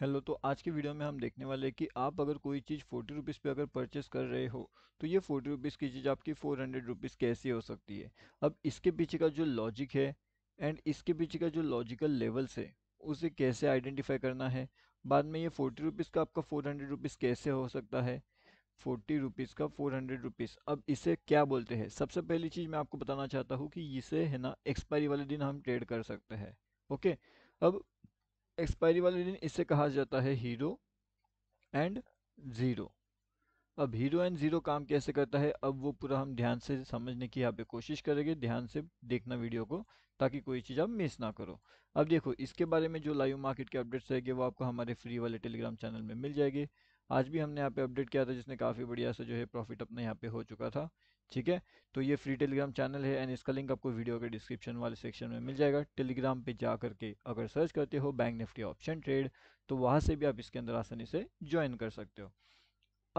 hello तो आज के वीडियो में हम देखने वाले हैं कि आप अगर कोई चीज़ फोर्टी रुपीज़ पे अगर परचेस कर रहे हो तो ये फोर्टी रुपीज़ की चीज़ आपकी फ़ोर हंड्रेड रुपीज़ कैसे हो सकती है अब इसके पीछे का जो लॉजिक है एंड इसके पीछे का जो लॉजिकल लेवल्स है उसे कैसे आइडेंटिफाई करना है बाद में ये फोर्टी रुपीज़ का आपका फ़ोर हंड्रेड रुपीज़ कैसे हो सकता है फोर्टी रुपीज़ का फोर हंड्रेड रुपीज़ अब इसे क्या बोलते हैं सबसे पहली चीज़ मैं आपको बताना चाहता हूँ कि इसे है ना एक्सपायरी वाले दिन हम ट्रेड कर सकते हैं ओके अब एक्सपायरी वाले दिन इसे कहा जाता है हीरो एंड ज़ीरो अब हीरो एंड ज़ीरो काम कैसे करता है अब वो पूरा हम ध्यान से समझने की यहाँ पे कोशिश करेंगे ध्यान से देखना वीडियो को ताकि कोई चीज़ आप मिस ना करो अब देखो इसके बारे में जो लाइव मार्केट के अपडेट्स रहेंगे वो आपको हमारे फ्री वाले टेलीग्राम चैनल में मिल जाएंगे आज भी हमने यहाँ पे अपडेट किया था जिसने काफ़ी बढ़िया से जो है प्रॉफिट अपने यहाँ पे हो चुका था ठीक है तो ये फ्री टेलीग्राम चैनल है एंड इसका लिंक आपको वीडियो के डिस्क्रिप्शन वाले सेक्शन में मिल जाएगा टेलीग्राम पे जा करके अगर सर्च करते हो बैंक निफ्टी ऑप्शन ट्रेड तो वहाँ से भी आप इसके अंदर आसानी से ज्वाइन कर सकते हो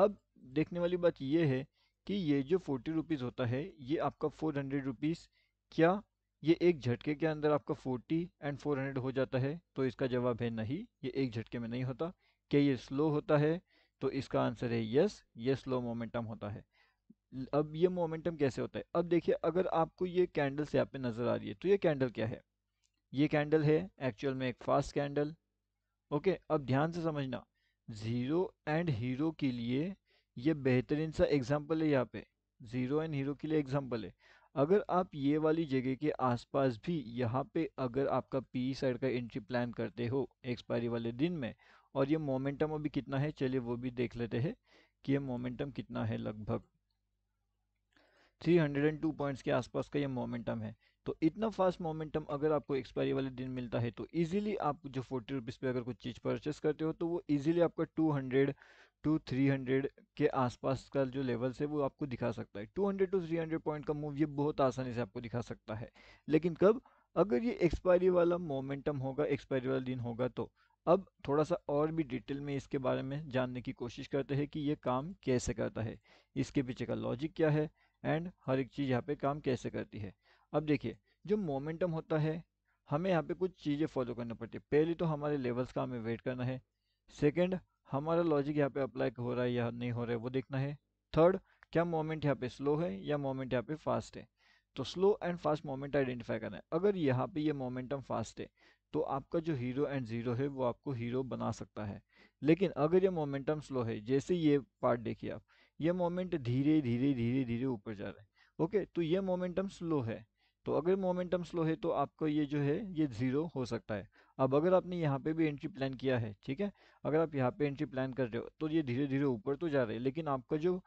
अब देखने वाली बात यह है कि ये जो फोर्टी रुपीज़ होता है ये आपका फोर हंड्रेड रुपीज़ क्या ये एक झटके के अंदर आपका फोर्टी एंड फोर हंड्रेड हो जाता है तो इसका जवाब है नहीं ये एक झटके में नहीं होता क्या ये स्लो होता है तो इसका आंसर है यस ये स्लो मोमेंटम होता है अब ये मोमेंटम कैसे होता है अब देखिए अगर आपको ये कैंडल्स यहाँ पे नज़र आ रही है तो ये कैंडल क्या है ये कैंडल है एक्चुअल में एक फास्ट कैंडल ओके अब ध्यान से समझना ज़ीरो एंड हीरो के लिए ये बेहतरीन सा एग्जाम्पल है यहाँ पे ज़ीरो एंड हीरो के लिए एग्जाम्पल है अगर आप ये वाली जगह के आसपास भी यहाँ पे अगर आपका पी साइड का एंट्री प्लान करते हो एक्सपायरी वाले दिन में और ये मोमेंटम अभी कितना है चलिए वो भी देख लेते हैं कि ये मोमेंटम कितना है लगभग 302 पॉइंट्स के आसपास का ये मोमेंटम है तो इतना फास्ट मोमेंटम अगर आपको एक्सपायरी वाले दिन मिलता है तो इजीली आप जो फोर्टी रुपीज़ पे अगर कुछ चीज़ परचेस करते हो तो वो इजीली आपका 200 टू 300 के आसपास का जो लेवल है वो आपको दिखा सकता है 200 टू थ्री पॉइंट का मूव ये बहुत आसानी से आपको दिखा सकता है लेकिन कब अगर ये एक्सपायरी वाला मोमेंटम होगा एक्सपायरी वाला दिन होगा तो अब थोड़ा सा और भी डिटेल में इसके बारे में जानने की कोशिश करते हैं कि ये काम कैसे करता है इसके पीछे का लॉजिक क्या है एंड हर एक चीज़ यहाँ पे काम कैसे करती है अब देखिए जो मोमेंटम होता है हमें यहाँ पे कुछ चीज़ें फॉलो करनी पड़ती है पहली तो हमारे लेवल्स का हमें वेट करना है सेकेंड हमारा लॉजिक यहाँ पर अप्लाई हो रहा है या नहीं हो रहा है वो देखना है थर्ड क्या मोमेंट यहाँ पर स्लो है या मोमेंट यहाँ पर फास्ट है तो slow and fast moment identify करना है अगर यहाँ पे ये मोमेंटम फास्ट है तो आपका जो हीरो एंड ज़ीरो है वो आपको हीरो बना सकता है लेकिन अगर ये मोमेंटम स्लो है जैसे ये पार्ट देखिए आप ये मोमेंट धीरे धीरे धीरे धीरे ऊपर जा रहा है ओके तो ये मोमेंटम स्लो है तो अगर मोमेंटम स्लो है तो आपको ये जो है ये ज़ीरो हो सकता है अब अगर आपने यहाँ पे भी एंट्री प्लान किया है ठीक है अगर आप यहाँ पे एंट्री प्लान कर रहे हो तो ये धीरे धीरे ऊपर तो जा रहे हैं लेकिन आपका जो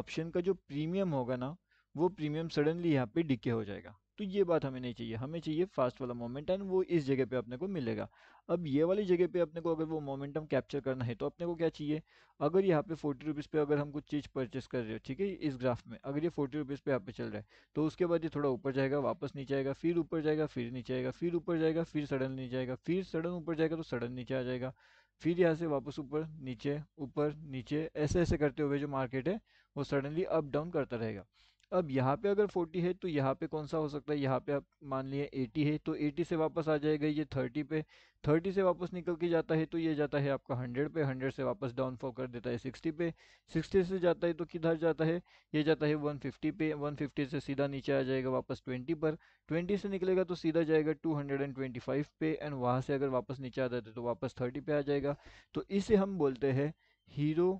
ऑप्शन का जो प्रीमियम होगा ना वो प्रीमियम सडनली यहाँ पे डिके हो जाएगा तो ये बात हमें नहीं चाहिए हमें चाहिए फास्ट वाला मोमेंट एंड वो इस जगह पे अपने को मिलेगा अब ये वाली जगह पे अपने को अगर वो मोमेंटम कैप्चर करना है तो अपने को क्या चाहिए अगर यहाँ पे फोर्टी रुपीज़ पे अगर हम कुछ चीज़ परचेस कर रहे हो ठीक है इस ग्राफ में अगर ये फोर्टी रुपीज़ पे यहाँ पे चल रहा है तो उसके बाद ये थोड़ा ऊपर जाएगा वापस नीचे आएगा फिर ऊपर जाएगा फिर नीचे आएगा फिर ऊपर जाएगा फिर सडन नीचे आएगा फिर सडन ऊपर जाएगा तो सडन नीचे आ जाएगा फिर यहाँ से वापस ऊपर नीचे ऊपर नीचे ऐसे ऐसे करते हुए जो मार्केट है वो सडनली अप डाउन करता रहेगा अब यहाँ पे अगर 40 है तो यहाँ पे कौन सा हो सकता है यहाँ पे आप मान लिए 80 है तो 80 से वापस आ जाएगा ये 30 पे 30 से वापस निकल के जाता है तो ये जाता है आपका 100 पे 100 से वापस डाउनफॉल कर देता है 60 पे 60 से जाता है तो किधर जाता है ये जाता है 150 पे 150 से सीधा नीचे आ जाएगा वापस 20 पर 20 से निकलेगा तो सीधा जाएगा 225 पे एंड वहाँ से अगर वापस नीचे आ जाते है तो वापस थर्टी पे आ जाएगा तो इसे हम बोलते हैं हीरो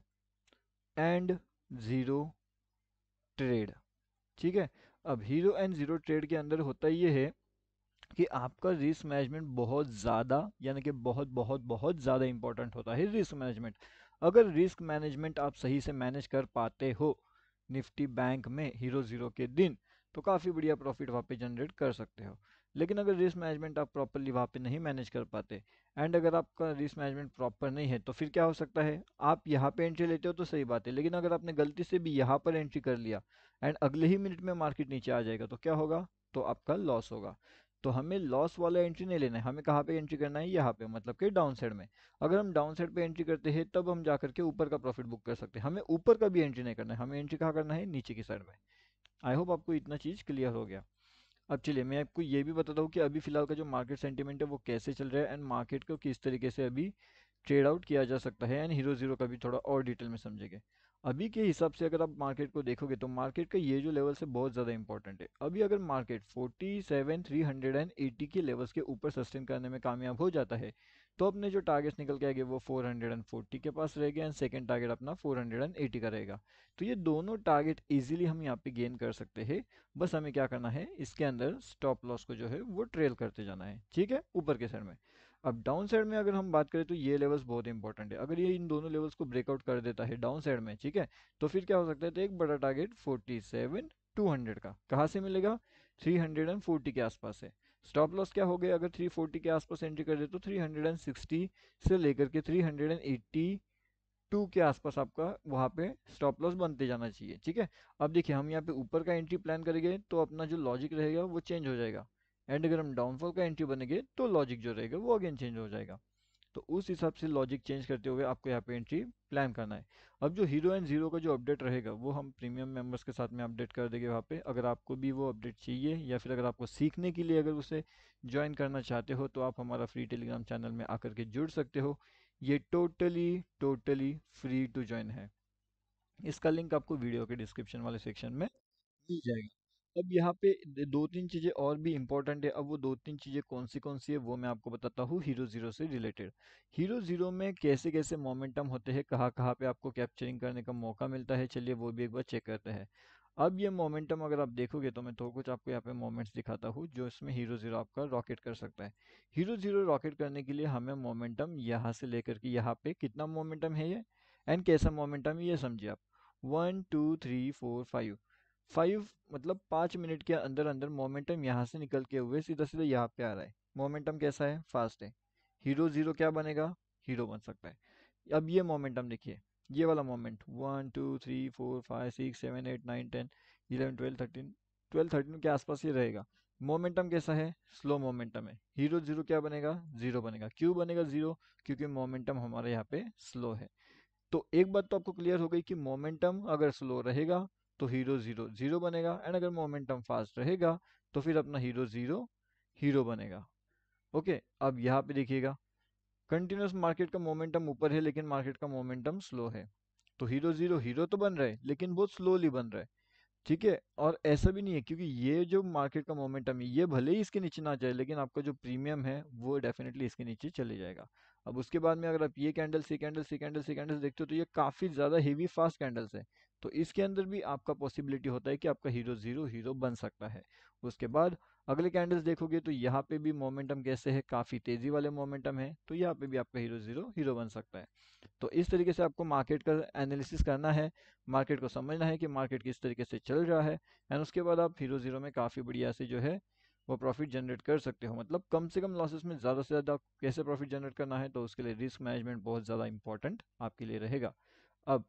एंड ज़ीरो ट्रेड ठीक है अब हीरो एंड ज़ीरो ट्रेड के अंदर होता ये है कि आपका रिस्क मैनेजमेंट बहुत ज़्यादा यानी कि बहुत बहुत बहुत ज़्यादा इंपॉर्टेंट होता है रिस्क मैनेजमेंट अगर रिस्क मैनेजमेंट आप सही से मैनेज कर पाते हो निफ्टी बैंक में हीरो ज़ीरो के दिन तो काफ़ी बढ़िया प्रॉफिट वहाँ पे जनरेट कर सकते हो लेकिन अगर रिस्क मैनेजमेंट आप प्रॉपरली वहाँ पे नहीं मैनेज कर पाते एंड अगर आपका रिस्क मैनेजमेंट प्रॉपर नहीं है तो फिर क्या हो सकता है आप यहाँ पे एंट्री लेते हो तो सही बात है लेकिन अगर आपने गलती से भी यहाँ पर एंट्री कर लिया एंड अगले ही मिनट में मार्केट नीचे आ जाएगा तो क्या होगा तो आपका लॉस होगा तो हमें लॉस वाला एंट्री नहीं लेना है हमें कहाँ पे एंट्री करना है यहाँ पे मतलब कि डाउन साइड में अगर हम डाउन साइड पे एंट्री करते हैं तब हम जा करके ऊपर का प्रॉफिट बुक कर सकते हैं हमें ऊपर का भी एंट्री नहीं करना है हमें एंट्री कहाँ करना है नीचे की साइड में आई होप आपको इतना चीज़ क्लियर हो गया अब चलिए मैं आपको ये भी बताता हूँ कि अभी फिलहाल का जो मार्केट सेंटीमेंट है वो कैसे चल रहा है एंड मार्केट को किस तरीके से अभी ट्रेड आउट किया जा सकता है एंड हीरो ज़ीरो का भी थोड़ा और डिटेल में समझेंगे अभी के हिसाब से अगर आप मार्केट को देखोगे तो मार्केट का ये जो लेवल है बहुत ज़्यादा इंपॉर्टेंट है अभी अगर मार्केट 47,380 के लेवल्स के ऊपर सस्टेन करने में कामयाब हो जाता है तो अपने जो टारगेट्स निकल के आएंगे वो 440 के पास रहेगा एंड सेकेंड टारगेट अपना 480 का रहेगा तो ये दोनों टारगेट ईजिली हम यहाँ पे गेन कर सकते हैं बस हमें क्या करना है इसके अंदर स्टॉप लॉस को जो है वो ट्रेल करते जाना है ठीक है ऊपर के साइड में अब डाउन साइड में अगर हम बात करें तो ये लेवल्स बहुत इंपॉर्टेंट है अगर ये इन दोनों लेवल्स को ब्रेकआउट कर देता है डाउन साइड में ठीक है तो फिर क्या हो सकता है तो एक बड़ा target forty seven two hundred का कहाँ से मिलेगा थ्री हंड्रेड एंड फोर्टी के आसपास है स्टॉप लॉस क्या हो गया अगर थ्री फोर्टी के आसपास एंट्री कर दे तो थ्री हंड्रेड एंड सिक्सटी से लेकर के three hundred and eighty two के आसपास आपका वहाँ पे स्टॉप लॉस बनते जाना चाहिए ठीक है अब देखिए हम यहाँ पे ऊपर का एंट्री प्लान करेंगे तो अपना जो लॉजिक रहेगा वो चेंज हो जाएगा एंड अगर हम डाउनफॉल का एंट्री बनेंगे तो लॉजिक जो रहेगा वो अगेन चेंज हो जाएगा तो उस हिसाब से लॉजिक चेंज करते हुए आपको यहाँ पे एंट्री प्लान करना है अब जो हीरो एंड जीरो का जो अपडेट रहेगा वो हम प्रीमियम मेंबर्स के साथ में अपडेट कर देंगे वहाँ पे अगर आपको भी वो अपडेट चाहिए या फिर अगर आपको सीखने के लिए अगर उसे ज्वाइन करना चाहते हो तो आप हमारा फ्री टेलीग्राम चैनल में आकर के जुड़ सकते हो ये totally totally free to join है इसका लिंक आपको वीडियो के डिस्क्रिप्शन वाले सेक्शन में मिल जाएगा अब यहाँ पे दो तीन चीज़ें और भी इंपॉर्टेंट है अब वो दो तीन चीज़ें कौन सी कौन सी है वो मैं आपको बताता हूँ हीरो ज़ीरो से रिलेटेड हीरो ज़ीरो में कैसे कैसे मोमेंटम होते हैं कहाँ कहाँ पे आपको कैप्चरिंग करने का मौका मिलता है चलिए वो भी एक बार चेक करते हैं अब ये मोमेंटम अगर आप देखोगे तो मैं थोड़ा कुछ आपको यहाँ पे मोमेंट्स दिखाता हूँ जो इसमें हीरो ज़ीरो आपका रॉकेट कर सकता है हीरो ज़ीरो रॉकेट करने के लिए हमें मोमेंटम यहाँ से लेकर के यहाँ पे कितना मोमेंटम है ये एंड कैसा मोमेंटम ये समझिए आप one two three four five five मतलब पाँच मिनट के अंदर अंदर मोमेंटम यहाँ से निकल के हुए सीधा सीधा यहाँ पे आ रहा है मोमेंटम कैसा है फास्ट है हीरो ज़ीरो क्या बनेगा हीरो बन सकता है अब ये मोमेंटम देखिए ये वाला moment one two three four five six seven eight nine ten eleven twelve thirteen twelve thirteen के आसपास ये रहेगा मोमेंटम कैसा है स्लो मोमेंटम है हीरो जीरो क्या बनेगा जीरो बनेगा क्यों बनेगा जीरो क्योंकि मोमेंटम हमारे यहाँ पे स्लो है तो एक बात तो आपको क्लियर हो गई कि मोमेंटम अगर स्लो रहेगा तो हीरो ज़ीरो ज़ीरो बनेगा एंड अगर मोमेंटम फास्ट रहेगा तो फिर अपना हीरो ज़ीरो हीरो बनेगा ओके अब यहाँ पे देखिएगा कंटिन्यूस मार्केट का मोमेंटम ऊपर है लेकिन मार्केट का मोमेंटम स्लो है तो हीरो ज़ीरो हीरो तो बन रहे लेकिन बहुत स्लोली बन रहे ठीक है और ऐसा भी नहीं है क्योंकि ये जो मार्केट का मोमेंटम है ये भले ही इसके नीचे ना जाए लेकिन आपका जो प्रीमियम है वो डेफिनेटली इसके नीचे चले जाएगा अब उसके बाद में अगर आप ये कैंडल्स ये कैंडल्स ये कैंडल्स ये कैंडल्स देखते हो तो ये काफ़ी ज़्यादा हेवी फास्ट कैंडल्स है तो इसके अंदर भी आपका पॉसिबिलिटी होता है कि आपका हीरो ज़ीरो हीरो बन सकता है उसके बाद अगले कैंडल्स देखोगे तो यहाँ पे भी मोमेंटम कैसे है काफ़ी तेज़ी वाले मोमेंटम है तो यहाँ पे भी आपका हीरो ज़ीरो हीरो बन सकता है तो इस तरीके से आपको मार्केट का एनालिसिस करना है मार्केट को समझना है कि मार्केट किस तरीके से चल रहा है एंड उसके बाद आप हीरो ज़ीरो में काफ़ी बढ़िया से जो है वो प्रॉफिट जनरेट कर सकते हो मतलब कम से कम लॉसेस में ज़्यादा से ज़्यादा कैसे प्रॉफिट जनरेट करना है तो उसके लिए रिस्क मैनेजमेंट बहुत ज़्यादा इंपॉर्टेंट आपके लिए रहेगा अब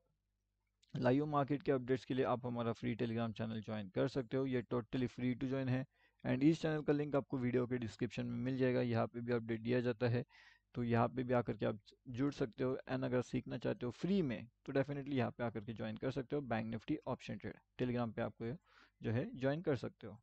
लाइव मार्केट के अपडेट्स के लिए आप हमारा फ्री टेलीग्राम चैनल ज्वाइन कर सकते हो ये टोटली फ्री टू ज्वाइन है एंड इस चैनल का लिंक आपको वीडियो के डिस्क्रिप्शन में मिल जाएगा यहाँ पे भी अपडेट दिया जाता है तो यहाँ पे भी आकर के आप जुड़ सकते हो एंड अगर सीखना चाहते हो फ्री में तो डेफिनेटली यहाँ पे आकर के ज्वाइन कर सकते हो bank Nifty option trade Telegram पे आपको जो है ज्वाइन कर सकते हो